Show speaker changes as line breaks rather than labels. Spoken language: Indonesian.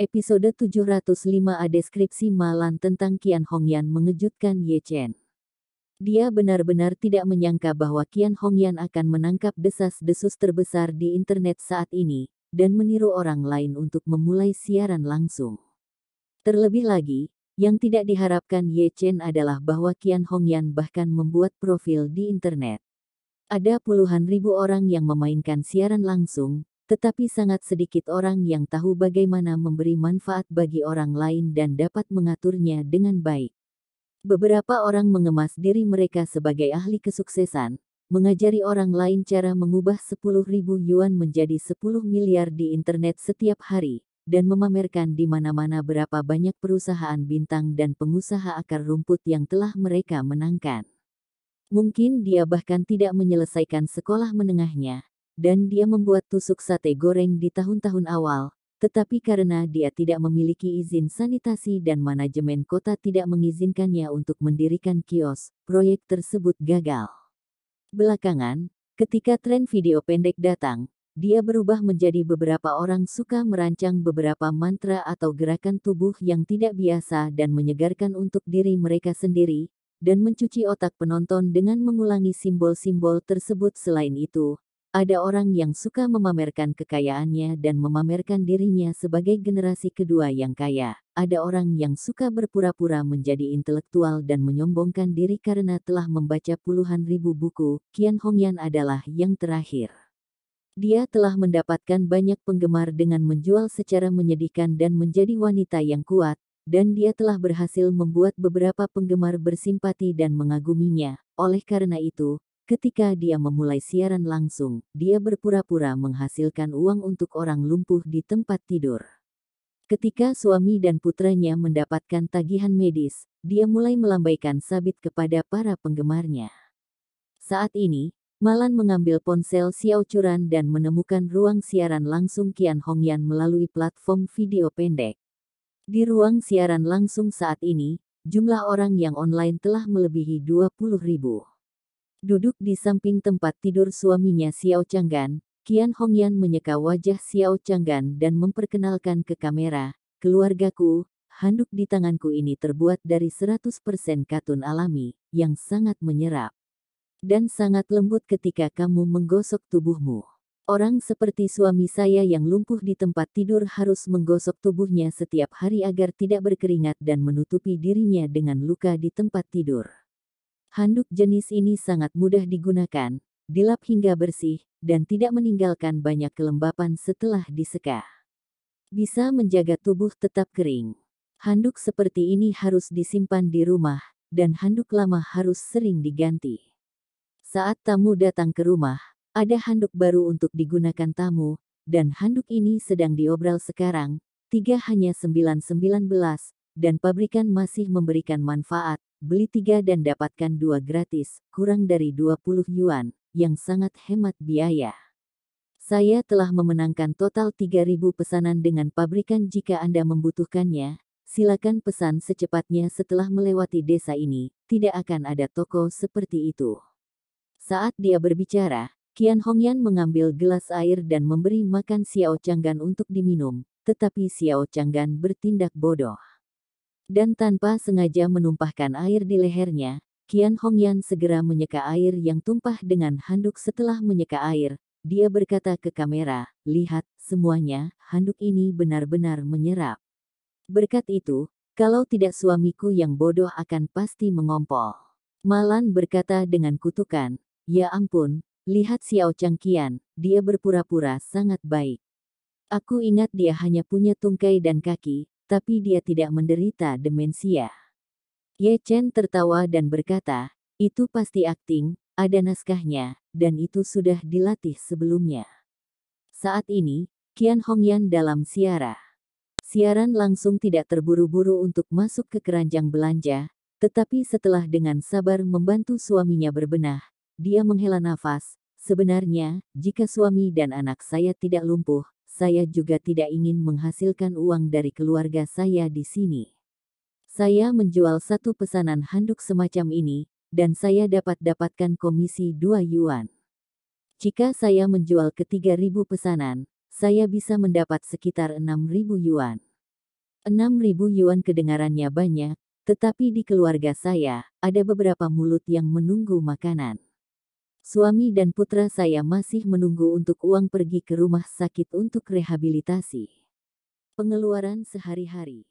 Episode 705 A Deskripsi Malan tentang Qian Hongyan mengejutkan Ye Chen. Dia benar-benar tidak menyangka bahwa Qian Hongyan akan menangkap desas-desus terbesar di internet saat ini, dan meniru orang lain untuk memulai siaran langsung. Terlebih lagi, yang tidak diharapkan Ye Chen adalah bahwa Qian Hongyan bahkan membuat profil di internet. Ada puluhan ribu orang yang memainkan siaran langsung, tetapi sangat sedikit orang yang tahu bagaimana memberi manfaat bagi orang lain dan dapat mengaturnya dengan baik. Beberapa orang mengemas diri mereka sebagai ahli kesuksesan, mengajari orang lain cara mengubah 10.000 yuan menjadi 10 miliar di internet setiap hari, dan memamerkan di mana-mana berapa banyak perusahaan bintang dan pengusaha akar rumput yang telah mereka menangkan. Mungkin dia bahkan tidak menyelesaikan sekolah menengahnya, dan dia membuat tusuk sate goreng di tahun-tahun awal, tetapi karena dia tidak memiliki izin sanitasi dan manajemen kota tidak mengizinkannya untuk mendirikan kios, proyek tersebut gagal. Belakangan, ketika tren video pendek datang, dia berubah menjadi beberapa orang suka merancang beberapa mantra atau gerakan tubuh yang tidak biasa dan menyegarkan untuk diri mereka sendiri, dan mencuci otak penonton dengan mengulangi simbol-simbol tersebut. Selain itu, ada orang yang suka memamerkan kekayaannya dan memamerkan dirinya sebagai generasi kedua yang kaya. Ada orang yang suka berpura-pura menjadi intelektual dan menyombongkan diri karena telah membaca puluhan ribu buku. Kian Hongyan adalah yang terakhir. Dia telah mendapatkan banyak penggemar dengan menjual secara menyedihkan dan menjadi wanita yang kuat, dan dia telah berhasil membuat beberapa penggemar bersimpati dan mengaguminya. Oleh karena itu, Ketika dia memulai siaran langsung, dia berpura-pura menghasilkan uang untuk orang lumpuh di tempat tidur. Ketika suami dan putranya mendapatkan tagihan medis, dia mulai melambaikan sabit kepada para penggemarnya. Saat ini, Malan mengambil ponsel Xiao Curan dan menemukan ruang siaran langsung Qian Hongyan melalui platform video pendek. Di ruang siaran langsung saat ini, jumlah orang yang online telah melebihi 20 ribu. Duduk di samping tempat tidur suaminya Xiao Changgan, Qian Hongyan menyeka wajah Xiao Changgan dan memperkenalkan ke kamera, keluargaku, handuk di tanganku ini terbuat dari 100% katun alami, yang sangat menyerap. Dan sangat lembut ketika kamu menggosok tubuhmu. Orang seperti suami saya yang lumpuh di tempat tidur harus menggosok tubuhnya setiap hari agar tidak berkeringat dan menutupi dirinya dengan luka di tempat tidur. Handuk jenis ini sangat mudah digunakan, dilap hingga bersih, dan tidak meninggalkan banyak kelembapan setelah diseka. Bisa menjaga tubuh tetap kering. Handuk seperti ini harus disimpan di rumah, dan handuk lama harus sering diganti. Saat tamu datang ke rumah, ada handuk baru untuk digunakan tamu, dan handuk ini sedang diobral sekarang, tiga hanya 919, dan pabrikan masih memberikan manfaat, beli tiga dan dapatkan dua gratis, kurang dari 20 yuan, yang sangat hemat biaya. Saya telah memenangkan total 3.000 pesanan dengan pabrikan jika Anda membutuhkannya. Silakan pesan secepatnya setelah melewati desa ini, tidak akan ada toko seperti itu. Saat dia berbicara, Qian Hongyan mengambil gelas air dan memberi makan Xiao Changgan untuk diminum, tetapi Xiao Changgan bertindak bodoh dan tanpa sengaja menumpahkan air di lehernya, Qian Hongyan segera menyeka air yang tumpah dengan handuk setelah menyeka air. Dia berkata ke kamera, lihat, semuanya, handuk ini benar-benar menyerap. Berkat itu, kalau tidak suamiku yang bodoh akan pasti mengompol. Malan berkata dengan kutukan, ya ampun, lihat Xiao Changqian, dia berpura-pura sangat baik. Aku ingat dia hanya punya tungkai dan kaki, tapi dia tidak menderita demensia. Ye Chen tertawa dan berkata, itu pasti akting, ada naskahnya, dan itu sudah dilatih sebelumnya. Saat ini, Qian Hongyan dalam siara. Siaran langsung tidak terburu-buru untuk masuk ke keranjang belanja, tetapi setelah dengan sabar membantu suaminya berbenah, dia menghela nafas, Sebenarnya, jika suami dan anak saya tidak lumpuh, saya juga tidak ingin menghasilkan uang dari keluarga saya di sini. Saya menjual satu pesanan handuk semacam ini, dan saya dapat dapatkan komisi 2 yuan. Jika saya menjual ke 3.000 pesanan, saya bisa mendapat sekitar 6.000 yuan. 6.000 yuan kedengarannya banyak, tetapi di keluarga saya, ada beberapa mulut yang menunggu makanan. Suami dan putra saya masih menunggu untuk uang pergi ke rumah sakit untuk rehabilitasi. Pengeluaran sehari-hari